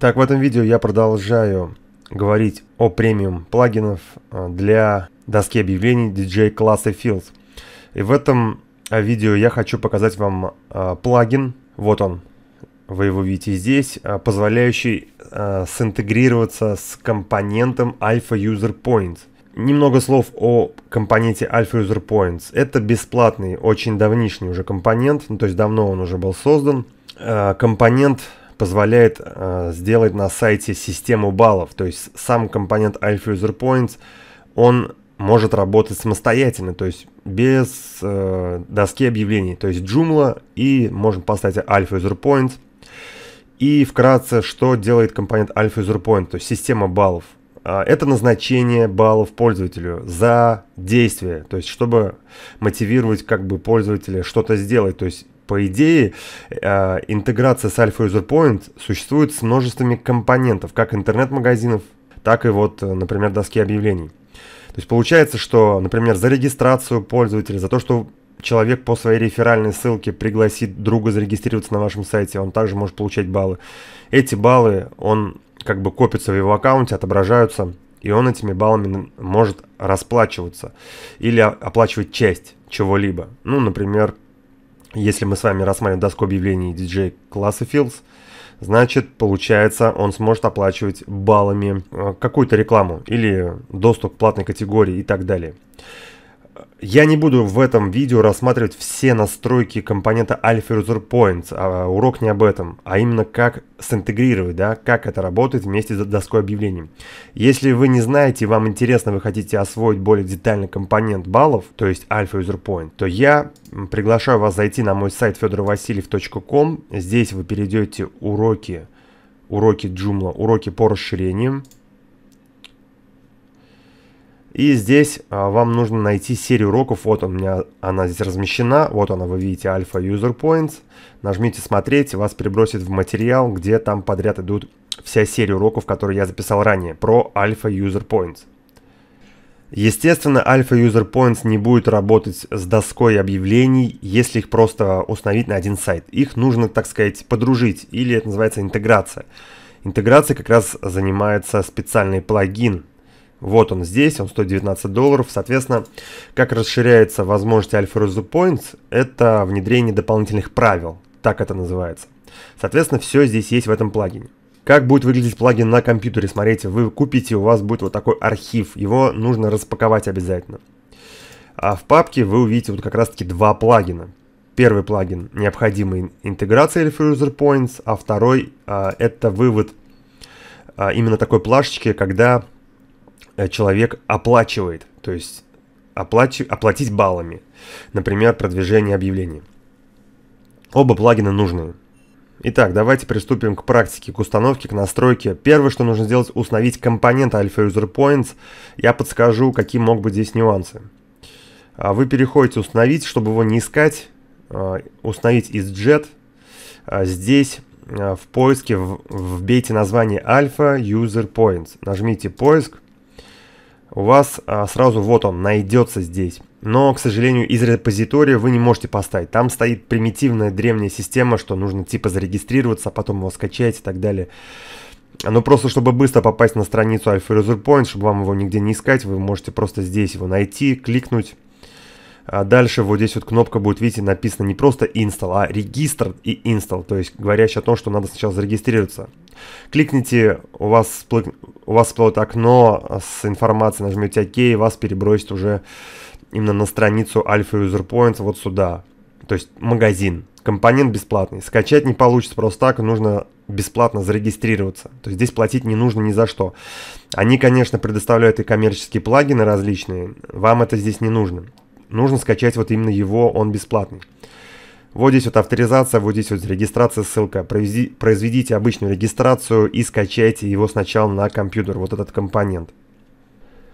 Так, в этом видео я продолжаю говорить о премиум плагинов э, для доски объявлений DJ класса Fields. И в этом э, видео я хочу показать вам э, плагин, вот он, вы его видите здесь, позволяющий синтегрироваться с компонентом Alpha User Points. Немного слов о компоненте Alpha User Points. Это бесплатный, очень давнишний уже компонент, ну, то есть давно он уже был создан. Компонент позволяет э, сделать на сайте систему баллов. То есть сам компонент Alpha User Points, он может работать самостоятельно, то есть без э, доски объявлений. То есть Joomla и можно поставить Alpha User Points. И вкратце, что делает компонент Alpha User Point, то есть система баллов. А, это назначение баллов пользователю за действие, то есть чтобы мотивировать как бы пользователя что-то сделать. То есть по идее, э, интеграция с Alpha User Point существует с множествами компонентов, как интернет-магазинов, так и вот, э, например, доски объявлений. То есть получается, что, например, за регистрацию пользователя, за то, что человек по своей реферальной ссылке пригласит друга зарегистрироваться на вашем сайте, он также может получать баллы. Эти баллы, он как бы копится в его аккаунте, отображаются, и он этими баллами может расплачиваться или оплачивать часть чего-либо. Ну, например, если мы с вами рассматриваем доску объявлений DJ класса Fields, значит, получается, он сможет оплачивать баллами э, какую-то рекламу или доступ к платной категории и так далее. Я не буду в этом видео рассматривать все настройки компонента Alpha User Points, а урок не об этом, а именно как синтегрировать, да, как это работает вместе с доской объявлений. Если вы не знаете, вам интересно, вы хотите освоить более детальный компонент баллов, то есть Alpha User Point, то я приглашаю вас зайти на мой сайт fedorovasильев.com, здесь вы перейдете уроки, уроки Joomla, уроки по расширениям, и здесь а, вам нужно найти серию уроков. Вот у меня она здесь размещена. Вот она, вы видите, Alpha User Points. Нажмите «Смотреть», вас перебросит в материал, где там подряд идут вся серия уроков, которые я записал ранее, про Alpha User Points. Естественно, Alpha User Points не будет работать с доской объявлений, если их просто установить на один сайт. Их нужно, так сказать, подружить, или это называется интеграция. Интеграция как раз занимается специальный плагин – вот он здесь, он 119 долларов. Соответственно, как расширяется возможность Alpha Resu Points, это внедрение дополнительных правил, так это называется. Соответственно, все здесь есть в этом плагине. Как будет выглядеть плагин на компьютере? Смотрите, вы купите, у вас будет вот такой архив, его нужно распаковать обязательно. А в папке вы увидите вот как раз таки два плагина. Первый плагин – необходимая интеграция Alpha User Points, а второй а, это вывод а, именно такой плашечки, когда Э, человек оплачивает, то есть оплачи, оплатить баллами, например, продвижение объявлений. Оба плагина нужны. Итак, давайте приступим к практике, к установке, к настройке. Первое, что нужно сделать, установить компонент Alpha User Points. Я подскажу, какие могут быть здесь нюансы. А вы переходите «Установить», чтобы его не искать. А, установить из JET. А здесь в поиске вбейте название Alpha User Points. Нажмите «Поиск» у вас а, сразу вот он найдется здесь. Но, к сожалению, из репозитория вы не можете поставить. Там стоит примитивная древняя система, что нужно типа зарегистрироваться, а потом его скачать и так далее. Но ну, просто, чтобы быстро попасть на страницу Alpha User Point, чтобы вам его нигде не искать, вы можете просто здесь его найти, кликнуть а дальше вот здесь вот кнопка будет, видите, написано не просто install, а регистр и install, то есть говорящий о том, что надо сначала зарегистрироваться. Кликните, у вас, всплыв... у вас всплывет окно с информацией, нажмете ОК, и вас перебросит уже именно на страницу Alpha User Points вот сюда, то есть магазин. Компонент бесплатный. Скачать не получится просто так, нужно бесплатно зарегистрироваться. То есть здесь платить не нужно ни за что. Они, конечно, предоставляют и коммерческие плагины различные, вам это здесь не нужно нужно скачать вот именно его, он бесплатный. Вот здесь вот авторизация, вот здесь вот регистрация, ссылка. Провези, произведите обычную регистрацию и скачайте его сначала на компьютер, вот этот компонент.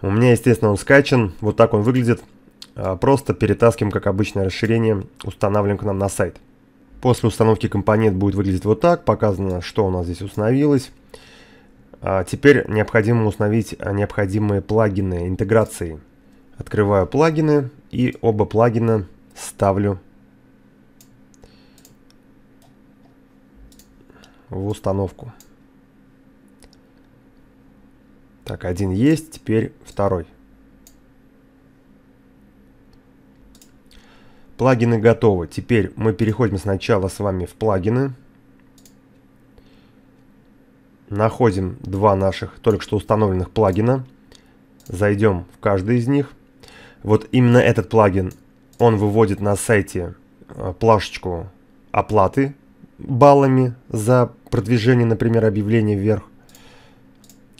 У меня, естественно, он скачан, вот так он выглядит. А, просто перетаскиваем, как обычное расширение, устанавливаем к нам на сайт. После установки компонент будет выглядеть вот так, показано, что у нас здесь установилось. А, теперь необходимо установить а, необходимые плагины интеграции. Открываю плагины и оба плагина ставлю в установку. Так, один есть, теперь второй. Плагины готовы. Теперь мы переходим сначала с вами в плагины. Находим два наших только что установленных плагина. Зайдем в каждый из них. Вот именно этот плагин, он выводит на сайте э, плашечку оплаты баллами за продвижение, например, объявления вверх.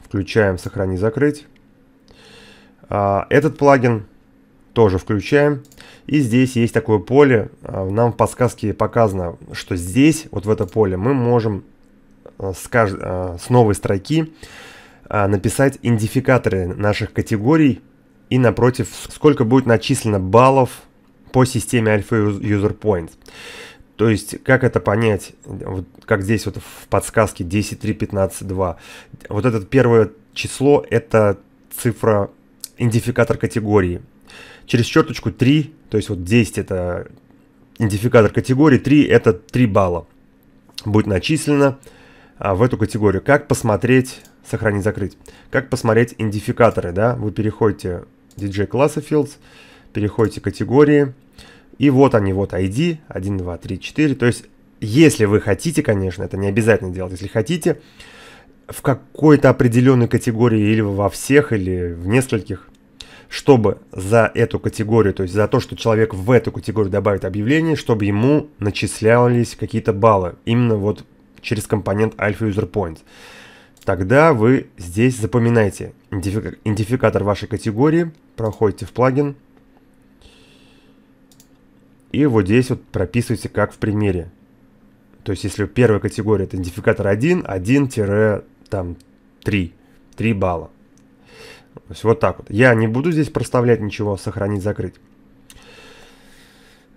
Включаем «Сохрани, закрыть». А, этот плагин тоже включаем. И здесь есть такое поле, а, нам в подсказке показано, что здесь, вот в это поле, мы можем э, с, кажд... Э, с новой строки а, написать идентификаторы наших категорий, и напротив, сколько будет начислено баллов по системе Alpha user Points, То есть, как это понять, вот как здесь вот в подсказке 10 3 15 2, Вот это первое число – это цифра, идентификатор категории. Через черточку 3, то есть вот 10 – это идентификатор категории, 3 – это 3 балла будет начислено а, в эту категорию. Как посмотреть, сохранить, закрыть. Как посмотреть идентификаторы, да? Вы переходите DJ класса переходите к категории, и вот они, вот ID, 1, 2, 3, 4, то есть если вы хотите, конечно, это не обязательно делать, если хотите, в какой-то определенной категории или во всех, или в нескольких, чтобы за эту категорию, то есть за то, что человек в эту категорию добавит объявление, чтобы ему начислялись какие-то баллы, именно вот через компонент Alpha User Points. Тогда вы здесь запоминаете идентификатор вашей категории, проходите в плагин и вот здесь вот прописывайте как в примере. То есть если первая категория это идентификатор 1, 1 там 3, 3 балла. То есть вот так вот. Я не буду здесь проставлять ничего, сохранить, закрыть.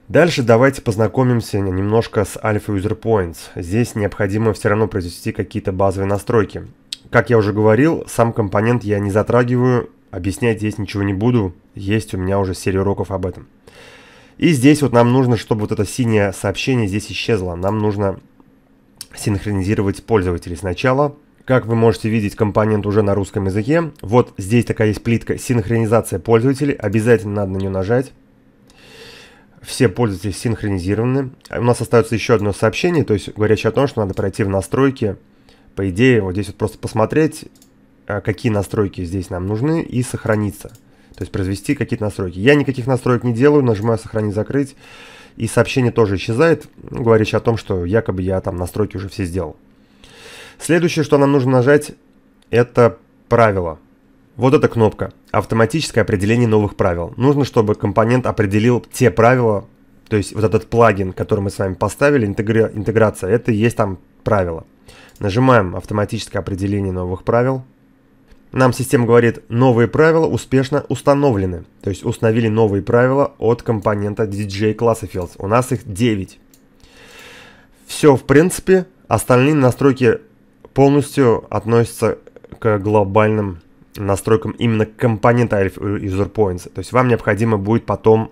Дальше давайте познакомимся немножко с Alpha User Points. Здесь необходимо все равно произвести какие-то базовые настройки. Как я уже говорил, сам компонент я не затрагиваю, объяснять здесь ничего не буду, есть у меня уже серия уроков об этом. И здесь вот нам нужно, чтобы вот это синее сообщение здесь исчезло. Нам нужно синхронизировать пользователей сначала. Как вы можете видеть, компонент уже на русском языке. Вот здесь такая есть плитка «Синхронизация пользователей». Обязательно надо на нее нажать все пользователи синхронизированы. А у нас остается еще одно сообщение, то есть говорящее о том, что надо пройти в настройки. По идее, вот здесь вот просто посмотреть, а, какие настройки здесь нам нужны и сохраниться. То есть произвести какие-то настройки. Я никаких настроек не делаю, нажимаю «Сохранить», «Закрыть». И сообщение тоже исчезает, говорящее о том, что якобы я там настройки уже все сделал. Следующее, что нам нужно нажать, это правило. Вот эта кнопка. Автоматическое определение новых правил. Нужно, чтобы компонент определил те правила, то есть вот этот плагин, который мы с вами поставили, интегра интеграция, это и есть там правило. Нажимаем автоматическое определение новых правил. Нам система говорит, новые правила успешно установлены. То есть установили новые правила от компонента DJ класса Fields. У нас их 9. Все, в принципе, остальные настройки полностью относятся к глобальным настройкам именно компонента э, User Points. То есть вам необходимо будет потом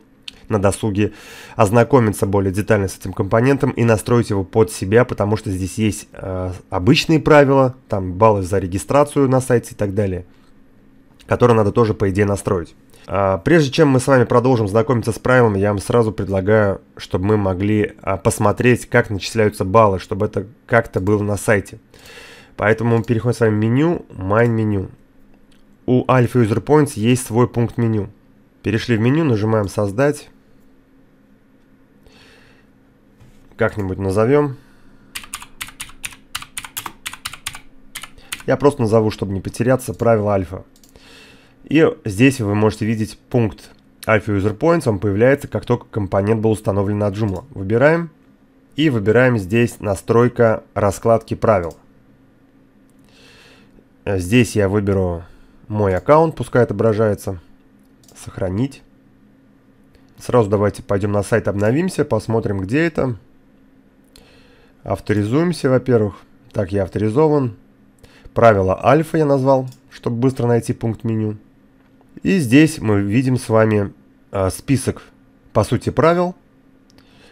на досуге ознакомиться более детально с этим компонентом и настроить его под себя, потому что здесь есть э, обычные правила, там баллы за регистрацию на сайте и так далее, которые надо тоже по идее настроить. А, прежде чем мы с вами продолжим знакомиться с правилами, я вам сразу предлагаю, чтобы мы могли а, посмотреть, как начисляются баллы, чтобы это как-то было на сайте. Поэтому мы переходим с вами в меню, Main меню. У Alpha User Points есть свой пункт меню. Перешли в меню, нажимаем «Создать». Как-нибудь назовем. Я просто назову, чтобы не потеряться, правила альфа. И здесь вы можете видеть пункт Alpha User Points. Он появляется, как только компонент был установлен на Joomla. Выбираем. И выбираем здесь настройка раскладки правил. Здесь я выберу мой аккаунт, пускай отображается. Сохранить. Сразу давайте пойдем на сайт обновимся, посмотрим, где это. Авторизуемся, во-первых. Так, я авторизован. Правило альфа я назвал, чтобы быстро найти пункт меню. И здесь мы видим с вами э, список, по сути, правил.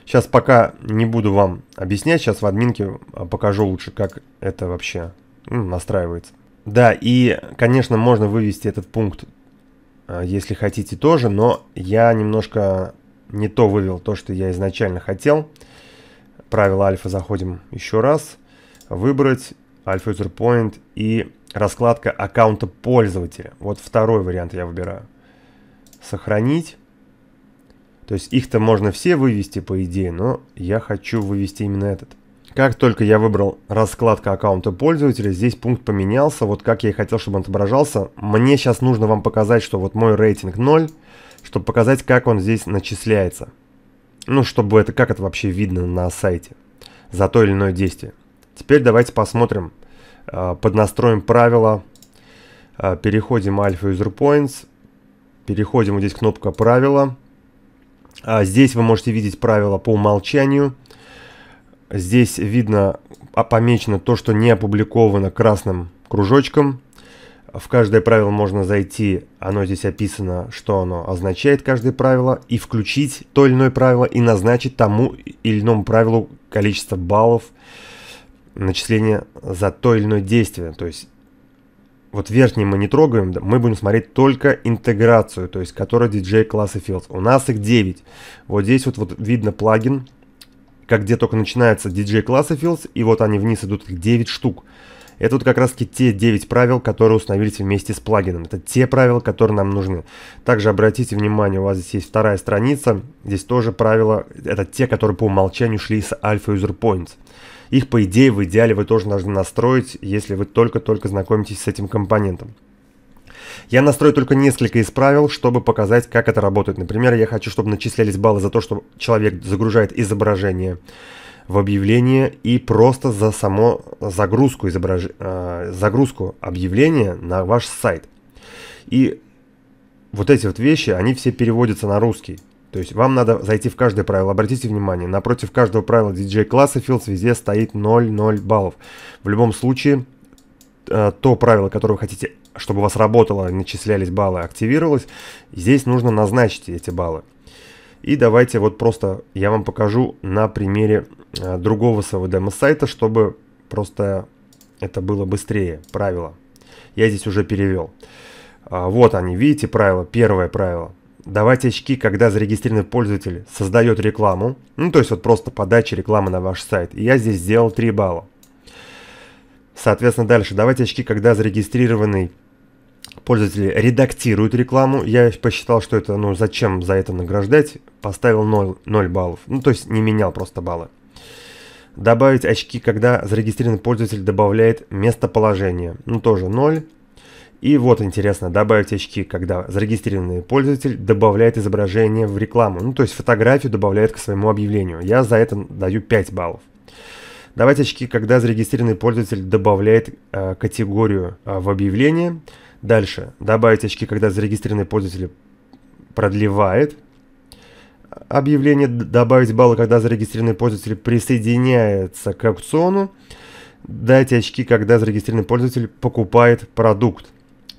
Сейчас пока не буду вам объяснять, сейчас в админке а, покажу лучше, как это вообще настраивается. Да, и, конечно, можно вывести этот пункт, а, если хотите тоже, но я немножко не то вывел, то, что я изначально хотел. Правило альфа заходим еще раз. Выбрать альфа user point и раскладка аккаунта пользователя. Вот второй вариант я выбираю. Сохранить. То есть их-то можно все вывести, по идее, но я хочу вывести именно этот. Как только я выбрал раскладка аккаунта пользователя, здесь пункт поменялся, вот как я и хотел, чтобы он отображался. Мне сейчас нужно вам показать, что вот мой рейтинг 0, чтобы показать, как он здесь начисляется. Ну, чтобы это, как это вообще видно на сайте за то или иное действие. Теперь давайте посмотрим, э, поднастроим правила, э, переходим Alpha user points, переходим, вот здесь кнопка правила. Э, здесь вы можете видеть правила по умолчанию – Здесь видно, а помечено то, что не опубликовано красным кружочком. В каждое правило можно зайти, оно здесь описано, что оно означает, каждое правило, и включить то или иное правило, и назначить тому или иному правилу количество баллов начисления за то или иное действие. То есть вот верхний мы не трогаем, мы будем смотреть только интеграцию, то есть которая DJ класса Fields. У нас их 9. Вот здесь вот, вот видно плагин как где только начинается DJ класс и вот они вниз идут 9 штук. Это вот как раз те 9 правил, которые установились вместе с плагином. Это те правила, которые нам нужны. Также обратите внимание, у вас здесь есть вторая страница. Здесь тоже правила, это те, которые по умолчанию шли с Alpha User Points. Их, по идее, в идеале вы тоже должны настроить, если вы только-только знакомитесь с этим компонентом. Я настрою только несколько из правил, чтобы показать, как это работает. Например, я хочу, чтобы начислялись баллы за то, что человек загружает изображение в объявление и просто за само загрузку, изображ... э, загрузку объявления на ваш сайт. И вот эти вот вещи, они все переводятся на русский. То есть вам надо зайти в каждое правило. Обратите внимание, напротив каждого правила DJ класса Fields везде стоит 0-0 баллов. В любом случае, э, то правило, которое вы хотите чтобы у вас работало, начислялись баллы, активировалось, здесь нужно назначить эти баллы. И давайте вот просто я вам покажу на примере э, другого своего демо-сайта, чтобы просто это было быстрее, правило. Я здесь уже перевел. А, вот они, видите правило, первое правило. Давать очки, когда зарегистрированный пользователь создает рекламу. Ну, то есть вот просто подача рекламы на ваш сайт. И я здесь сделал 3 балла. Соответственно, дальше давать очки, когда зарегистрированный пользователи редактируют рекламу. Я посчитал, что это, ну, зачем за это награждать. Поставил 0, 0 баллов. Ну, то есть не менял просто баллы. Добавить очки, когда зарегистрированный пользователь добавляет местоположение. Ну, тоже 0. И вот интересно, добавить очки, когда зарегистрированный пользователь добавляет изображение в рекламу. Ну, то есть фотографию добавляет к своему объявлению. Я за это даю 5 баллов. Давать очки, когда зарегистрированный пользователь добавляет э, категорию э, в объявление. Дальше. Добавить очки, когда зарегистрированный пользователь продлевает объявление. Добавить баллы, когда зарегистрированный пользователь присоединяется к аукциону. Дайте очки, когда зарегистрированный пользователь покупает продукт.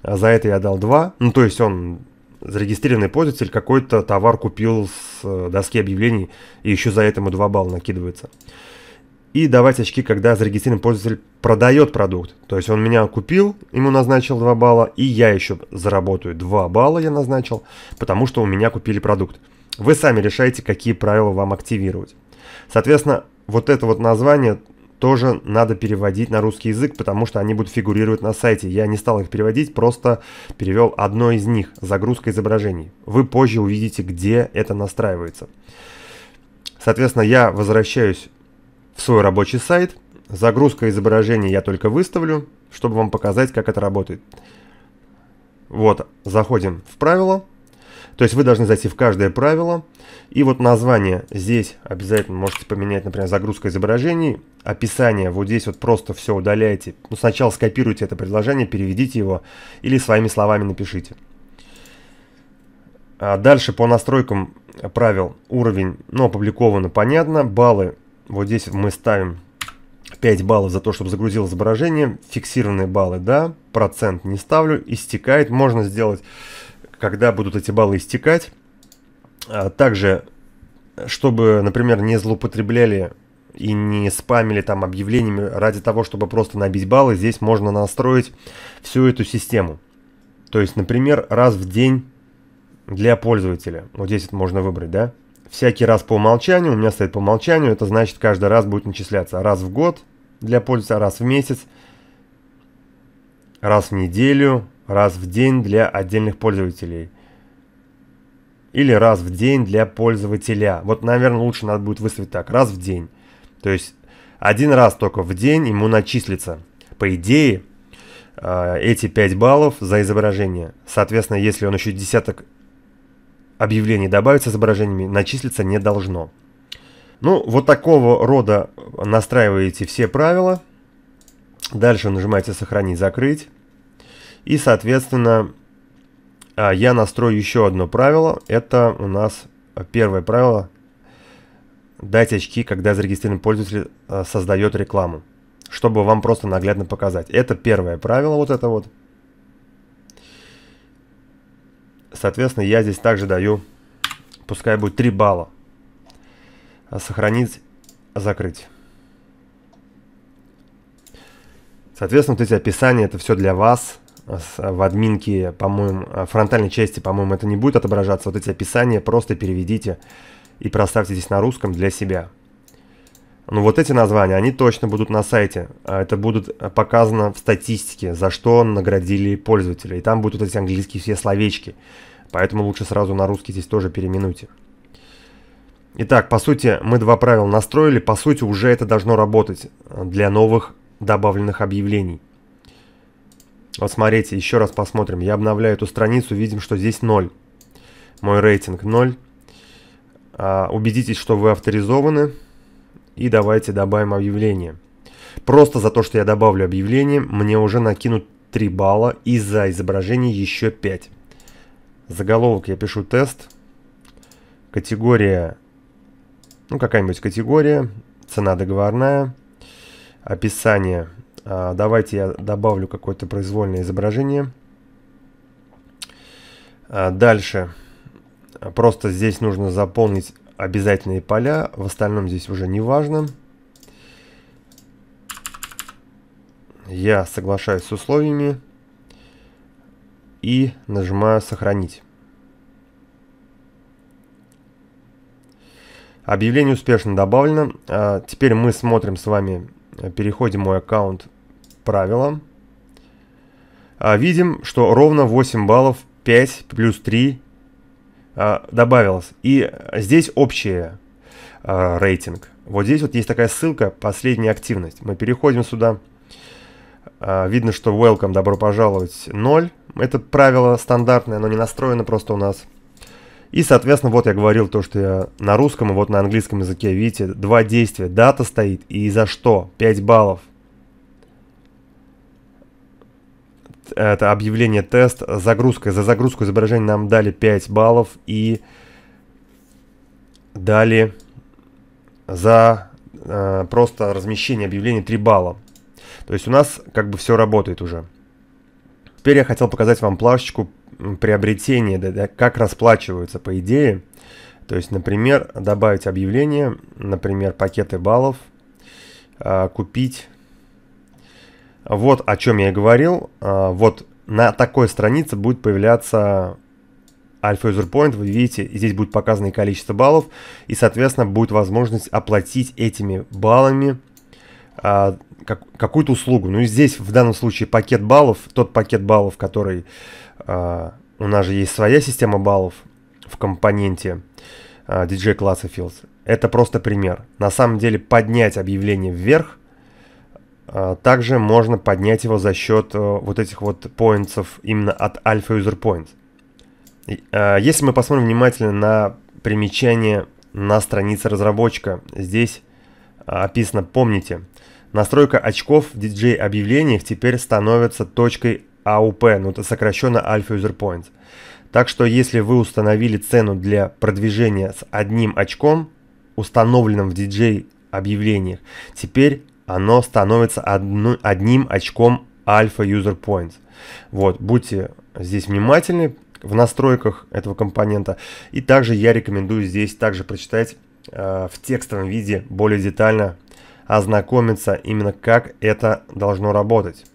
А за это я дал 2. Ну, то есть он, зарегистрированный пользователь, какой-то товар купил с э, доски объявлений, и еще за это ему 2 балла накидывается и давать очки, когда зарегистрированный пользователь продает продукт. То есть он меня купил, ему назначил 2 балла, и я еще заработаю 2 балла я назначил, потому что у меня купили продукт. Вы сами решаете, какие правила вам активировать. Соответственно, вот это вот название тоже надо переводить на русский язык, потому что они будут фигурировать на сайте. Я не стал их переводить, просто перевел одно из них, загрузка изображений. Вы позже увидите, где это настраивается. Соответственно, я возвращаюсь в свой рабочий сайт. Загрузка изображений я только выставлю, чтобы вам показать, как это работает. Вот, заходим в правила. То есть вы должны зайти в каждое правило. И вот название здесь обязательно можете поменять, например, загрузка изображений. Описание вот здесь вот просто все удаляете. Ну, сначала скопируйте это предложение, переведите его или своими словами напишите. А дальше по настройкам правил уровень, ну, опубликовано, понятно. Баллы вот здесь мы ставим 5 баллов за то, чтобы загрузил изображение. Фиксированные баллы, да. Процент не ставлю. Истекает. Можно сделать, когда будут эти баллы истекать. А, также, чтобы, например, не злоупотребляли и не спамили там объявлениями ради того, чтобы просто набить баллы, здесь можно настроить всю эту систему. То есть, например, раз в день для пользователя. Вот здесь это можно выбрать, да? всякий раз по умолчанию, у меня стоит по умолчанию, это значит каждый раз будет начисляться раз в год для пользы раз в месяц, раз в неделю, раз в день для отдельных пользователей. Или раз в день для пользователя. Вот, наверное, лучше надо будет выставить так, раз в день. То есть один раз только в день ему начислится. По идее, э, эти 5 баллов за изображение. Соответственно, если он еще десяток объявлений добавить с изображениями начислиться не должно. Ну, вот такого рода настраиваете все правила. Дальше нажимаете «Сохранить», «Закрыть». И, соответственно, а, я настрою еще одно правило. Это у нас первое правило дать очки, когда зарегистрированный пользователь а, создает рекламу», чтобы вам просто наглядно показать. Это первое правило вот это вот. Соответственно, я здесь также даю, пускай будет 3 балла. А сохранить, закрыть. Соответственно, вот эти описания, это все для вас. Э, в админке, по-моему, э, фронтальной части, по-моему, это не будет отображаться. Вот эти описания просто переведите и проставьте здесь на русском для себя. Ну вот эти названия, они точно будут на сайте. А это будет э, показано в статистике, за что наградили пользователя. И там будут эти английские все словечки. Поэтому лучше сразу на русский здесь тоже переименуйте. Итак, по сути, мы два правила настроили. По сути, уже это должно работать э, для новых добавленных объявлений. Вот смотрите, еще раз посмотрим. Я обновляю эту страницу, видим, что здесь 0. Мой рейтинг 0. А, убедитесь, что вы авторизованы. И давайте добавим объявление. Просто за то, что я добавлю объявление, мне уже накинут 3 балла и за изображение еще 5. Заголовок я пишу тест. Категория, ну какая-нибудь категория, цена договорная. Описание. А, давайте я добавлю какое-то произвольное изображение. А, дальше. Просто здесь нужно заполнить обязательные поля. В остальном здесь уже не важно. Я соглашаюсь с условиями и нажимаю «Сохранить». Объявление успешно добавлено. А, теперь мы смотрим с вами, переходим мой аккаунт правила. А, видим, что ровно 8 баллов, 5 плюс 3 а, добавилось. И здесь общий а, рейтинг. Вот здесь вот есть такая ссылка «Последняя активность». Мы переходим сюда. А, видно, что welcome, добро пожаловать, 0. Это правило стандартное, оно не настроено просто у нас. И, соответственно, вот я говорил то, что я на русском и вот на английском языке, видите, два действия. Дата стоит и за что 5 баллов. это объявление тест, загрузка, за загрузку изображения нам дали 5 баллов и дали за э, просто размещение объявления 3 балла. То есть у нас как бы все работает уже. Теперь я хотел показать вам плашечку приобретения, да, да, как расплачиваются по идее. То есть, например, добавить объявление, например, пакеты баллов, э, купить вот о чем я и говорил. А, вот на такой странице будет появляться Alpha User Point, вы видите, здесь будет показано и количество баллов, и, соответственно, будет возможность оплатить этими баллами а, какую-то услугу. Ну и здесь в данном случае пакет баллов, тот пакет баллов, который а, у нас же есть своя система баллов в компоненте DJ класса Это просто пример. На самом деле поднять объявление вверх а, также можно поднять его за счет э, вот этих вот поинтов именно от alpha user points. А, если мы посмотрим внимательно на примечание на странице разработчика, здесь а, описано, помните, настройка очков в DJ объявлениях теперь становится точкой AUP, ну это сокращенно Alpha User points. Так что если вы установили цену для продвижения с одним очком, установленным в DJ объявлениях, теперь оно становится одну, одним очком Alpha user Points. Вот, будьте здесь внимательны в настройках этого компонента. И также я рекомендую здесь также прочитать э, в текстовом виде более детально ознакомиться именно как это должно работать.